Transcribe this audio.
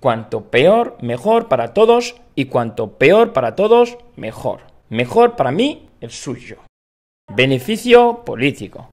Cuanto peor, mejor para todos y cuanto peor para todos, mejor. Mejor para mí, el suyo. Beneficio político.